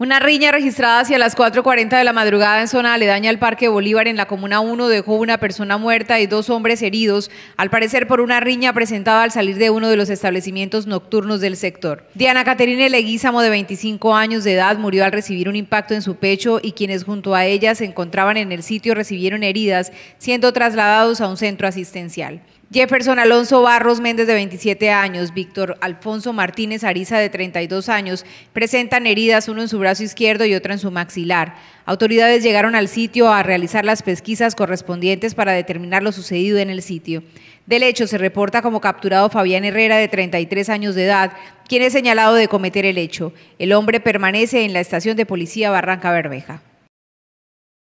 Una riña registrada hacia las 4.40 de la madrugada en zona aledaña al Parque Bolívar en la Comuna 1 dejó una persona muerta y dos hombres heridos, al parecer por una riña presentada al salir de uno de los establecimientos nocturnos del sector. Diana Caterine Leguízamo, de 25 años de edad, murió al recibir un impacto en su pecho y quienes junto a ella se encontraban en el sitio recibieron heridas, siendo trasladados a un centro asistencial. Jefferson Alonso Barros Méndez de 27 años, Víctor Alfonso Martínez Ariza de 32 años, presentan heridas, uno en su brazo brazo izquierdo y otra en su maxilar. Autoridades llegaron al sitio a realizar las pesquisas correspondientes para determinar lo sucedido en el sitio. Del hecho, se reporta como capturado Fabián Herrera, de 33 años de edad, quien es señalado de cometer el hecho. El hombre permanece en la estación de policía Barranca Bermeja.